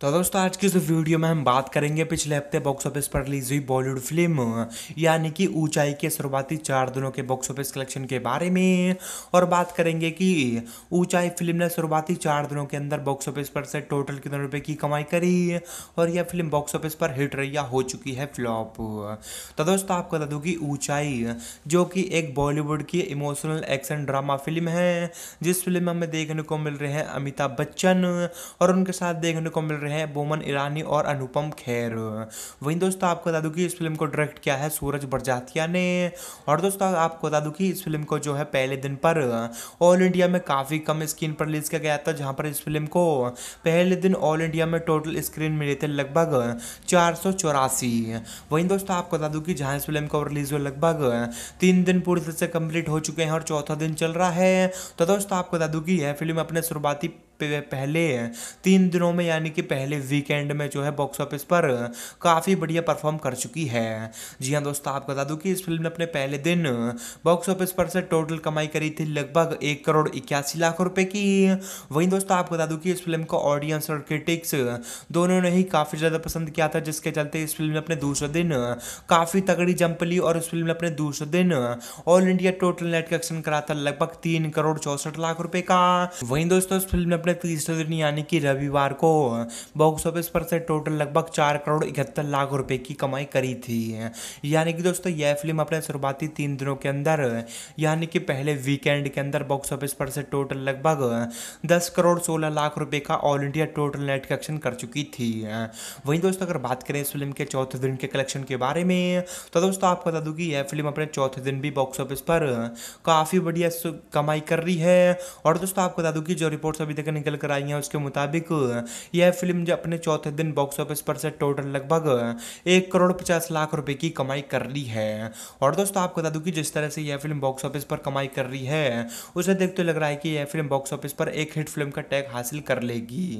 तो दोस्तों आज की इस वीडियो में हम बात करेंगे पिछले हफ्ते बॉक्स ऑफिस पर रिलीज हुई बॉलीवुड फिल्म यानी कि ऊंचाई के शुरुआती चार दिनों के बॉक्स ऑफिस कलेक्शन के बारे में और बात करेंगे कि ऊंचाई फिल्म ने शुरुआती चार दिनों के अंदर बॉक्स ऑफिस पर से टोटल कितने रुपए की कमाई करी और यह फिल्म बॉक्स ऑफिस पर हिट रही या हो चुकी है फ्लॉप तो दोस्तों आपको बता दूँ कि ऊंचाई जो कि एक बॉलीवुड की इमोशनल एक्शन ड्रामा फिल्म है जिस फिल्म में हमें देखने को मिल रहे हैं अमिताभ बच्चन और उनके साथ देखने को मिल रहे हैं बोमन ईरानी और अनुपम खेर वहीं दोस्तों आपको बता दूँ कि इस फिल्म को डायरेक्ट किया है सूरज बरजातिया ने और दोस्तों आपको बता दूँ कि इस फिल्म को जो है पहले दिन पर ऑल इंडिया में काफ़ी कम स्क्रीन पर रिलीज किया गया था जहाँ पर इस फिल्म को पहले दिन ऑल इंडिया में टोटल स्क्रीन मिले थे लगभग चार वहीं दोस्तों आपको बता दूँ कि जहाँ इस फिल्म को रिलीज हुआ लगभग तीन दिन पूरी तरह से कंप्लीट हो चुके हैं और चौथा दिन चल रहा है तो दोस्तों आपको बता दूँ कि यह फिल्म अपने शुरुआती पहले तीन दिनों में यानी कि पहले वीकेंड में जो है बॉक्स ऑफिस पर काफ़ी बढ़िया परफॉर्म कर चुकी है जी हाँ दोस्तों आपको बता दूं कि इस फिल्म ने अपने पहले दिन बॉक्स ऑफिस पर से टोटल कमाई करी थी लगभग एक करोड़ इक्यासी लाख रुपए की वहीं दोस्तों आपको बता दूं कि इस फिल्म को ऑडियंस और क्रिटिक्स दोनों ने ही काफ़ी ज़्यादा पसंद किया था जिसके चलते इस फिल्म ने अपने दूसरे दिन काफ़ी तगड़ी जंप ली और इस फिल्म ने अपने दूसरे दिन all India total net collection करा था लगभग तीन करोड़ चौसठ लाख रुपए का वहीं दोस्तों इस फिल्म ने अपने कॉम्प्लेक्स की स्टोरी यानी कि रविवार को बॉक्स ऑफिस पर से टोटल लगभग चार करोड़ इकहत्तर लाख रुपए की कमाई करी थी यानी कि दोस्तों यह फिल्म अपने शुरुआती तीन दिनों के अंदर यानी कि पहले वीकेंड के अंदर बॉक्स ऑफिस पर से टोटल लगभग दस करोड़ सोलह लाख रुपए का all India total net collection कर चुकी थी वहीं दोस्तों अगर बात करें इस फिल्म के चौथे दिन के कलेक्शन के बारे में तो दोस्तों आपको बता दूँ कि यह फिल्म अपने चौथे दिन भी बॉक्स ऑफिस पर काफ़ी बढ़िया कमाई कर रही है और दोस्तों आपको बता दूँ कि जो रिपोर्ट्स अभी तक निकल कर आई हैं उसके मुताबिक यह फिल्म जो अपने चौथे दिन बॉक्स ऑफिस पर से टोटल लगभग एक करोड़ पचास लाख रुपए की कमाई कर रही है और दोस्तों आपको बता दूं कि जिस तरह से यह फिल्म बॉक्स ऑफिस पर कमाई कर रही है उसे देखते लग रहा है कि यह फिल्म बॉक्स ऑफिस पर एक हिट फिल्म का टैग हासिल कर लेगी